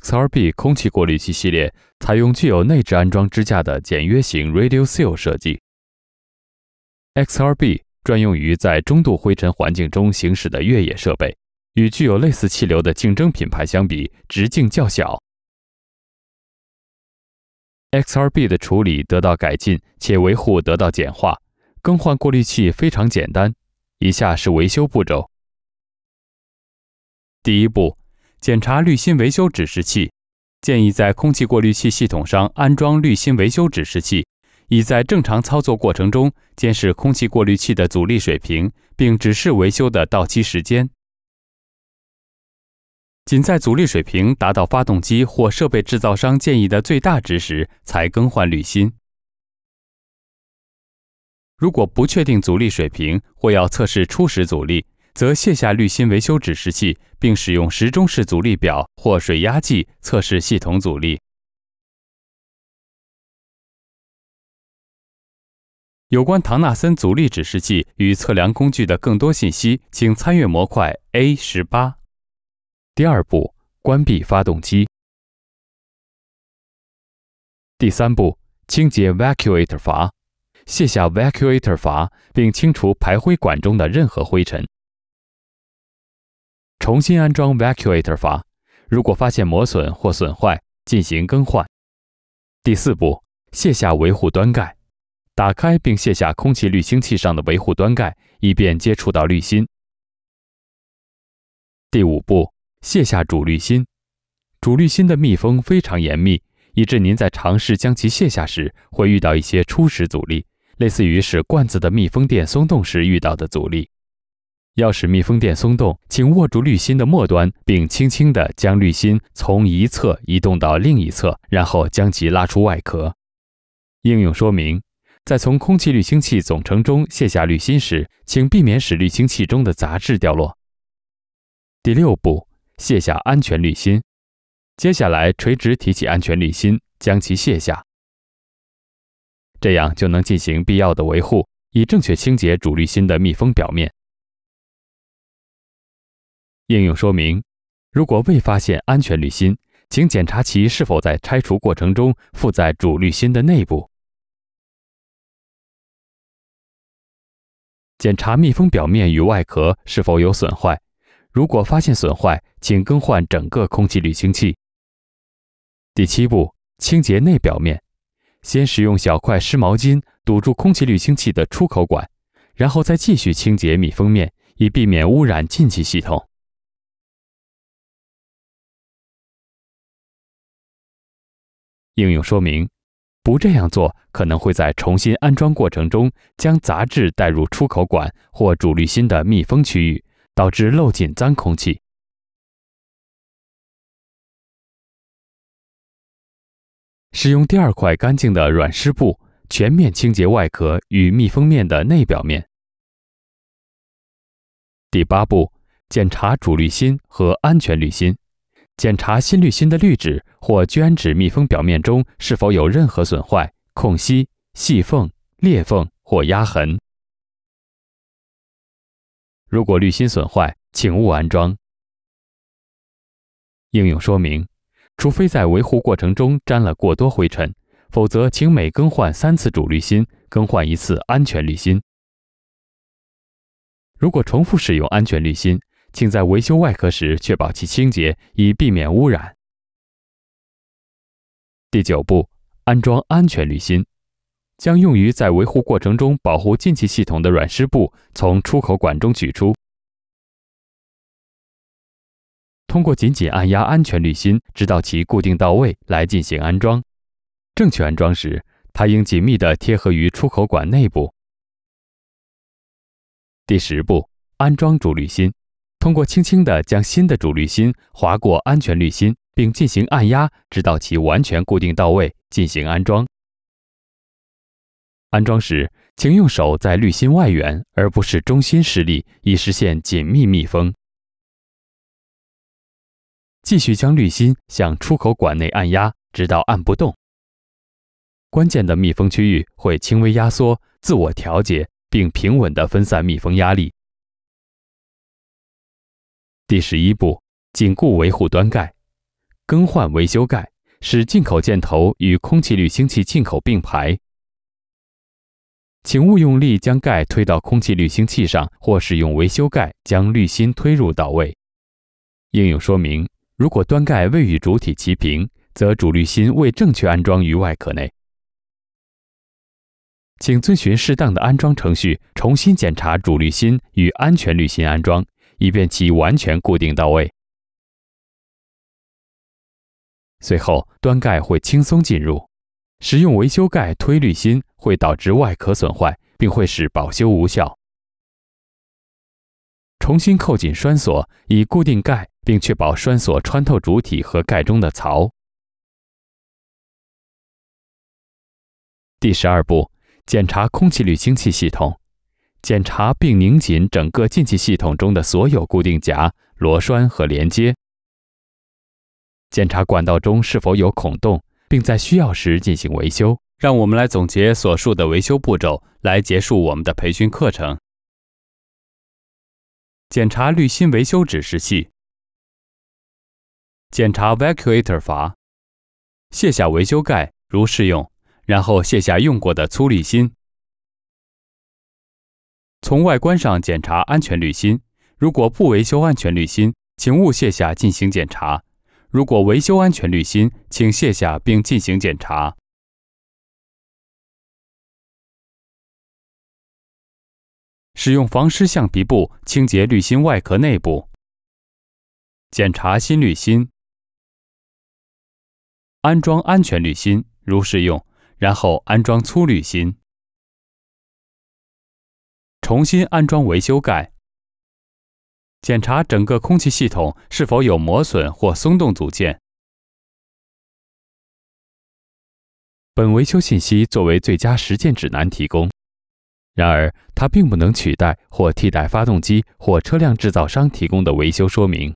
XRB 空气过滤器系列采用具有内置安装支架的简约型 Radio Seal 设计。XRB 专用于在中度灰尘环境中行驶的越野设备，与具有类似气流的竞争品牌相比，直径较小。XRB 的处理得到改进，且维护得到简化，更换过滤器非常简单。以下是维修步骤：第一步。检查滤芯维修指示器，建议在空气过滤器系统上安装滤芯维修指示器，以在正常操作过程中监视空气过滤器的阻力水平，并指示维修的到期时间。仅在阻力水平达到发动机或设备制造商建议的最大值时才更换滤芯。如果不确定阻力水平或要测试初始阻力，则卸下滤芯维修指示器，并使用时钟式阻力表或水压计测试系统阻力。有关唐纳森阻力指示器与测量工具的更多信息，请参阅模块 A 十八。第二步，关闭发动机。第三步，清洁 vacuator 阀，卸下 vacuator 阀，并清除排灰管中的任何灰尘。重新安装 v a c u a t o r 阀，如果发现磨损或损坏，进行更换。第四步，卸下维护端盖，打开并卸下空气滤清器上的维护端盖，以便接触到滤芯。第五步，卸下主滤芯。主滤芯的密封非常严密，以致您在尝试将其卸下时会遇到一些初始阻力，类似于使罐子的密封垫松动时遇到的阻力。要使密封垫松动，请握住滤芯的末端，并轻轻地将滤芯从一侧移动到另一侧，然后将其拉出外壳。应用说明：在从空气滤清器总成中卸下滤芯时，请避免使滤清器中的杂质掉落。第六步，卸下安全滤芯。接下来，垂直提起安全滤芯，将其卸下。这样就能进行必要的维护，以正确清洁主滤芯的密封表面。应用说明：如果未发现安全滤芯，请检查其是否在拆除过程中附在主滤芯的内部。检查密封表面与外壳是否有损坏，如果发现损坏，请更换整个空气滤清器。第七步，清洁内表面：先使用小块湿毛巾堵住空气滤清器的出口管，然后再继续清洁密封面，以避免污染进气系统。应用说明：不这样做，可能会在重新安装过程中将杂质带入出口管或主滤芯的密封区域，导致漏进脏空气。使用第二块干净的软湿布，全面清洁外壳与密封面的内表面。第八步，检查主滤芯和安全滤芯。检查新滤芯的滤纸或氨纸密封表面中是否有任何损坏、空隙、细缝、裂缝或压痕。如果滤芯损坏，请勿安装。应用说明：除非在维护过程中沾了过多灰尘，否则请每更换三次主滤芯更换一次安全滤芯。如果重复使用安全滤芯。请在维修外壳时确保其清洁，以避免污染。第九步，安装安全滤芯，将用于在维护过程中保护进气系统的软湿布从出口管中取出。通过紧紧按压安全滤芯，直到其固定到位来进行安装。正确安装时，它应紧密的贴合于出口管内部。第十步，安装主滤芯。通过轻轻的将新的主滤芯划过安全滤芯，并进行按压，直到其完全固定到位，进行安装。安装时，请用手在滤芯外缘，而不是中心施力，以实现紧密密封。继续将滤芯向出口管内按压，直到按不动。关键的密封区域会轻微压缩、自我调节，并平稳地分散密封压力。第十一步，紧固维护端盖，更换维修盖，使进口箭头与空气滤清器进口并排。请勿用力将盖推到空气滤清器上，或使用维修盖将滤芯推入到位。应用说明：如果端盖未与主体齐平，则主滤芯未正确安装于外壳内。请遵循适当的安装程序，重新检查主滤芯与安全滤芯安装。以便其完全固定到位。随后，端盖会轻松进入。使用维修盖推滤芯会导致外壳损坏，并会使保修无效。重新扣紧栓锁以固定盖，并确保栓锁穿透主体和盖中的槽。第十二步，检查空气滤清器系统。检查并拧紧整个进气系统中的所有固定夹、螺栓和连接。检查管道中是否有孔洞，并在需要时进行维修。让我们来总结所述的维修步骤，来结束我们的培训课程。检查滤芯维修指示器。检查 vacuator 阀。卸下维修盖（如适用），然后卸下用过的粗滤芯。从外观上检查安全滤芯，如果不维修安全滤芯，请勿卸下进行检查；如果维修安全滤芯，请卸下并进行检查。使用防湿橡皮布清洁滤芯外壳内部。检查新滤芯，安装安全滤芯（如适用），然后安装粗滤芯。重新安装维修盖。检查整个空气系统是否有磨损或松动组件。本维修信息作为最佳实践指南提供，然而它并不能取代或替代发动机或车辆制造商提供的维修说明。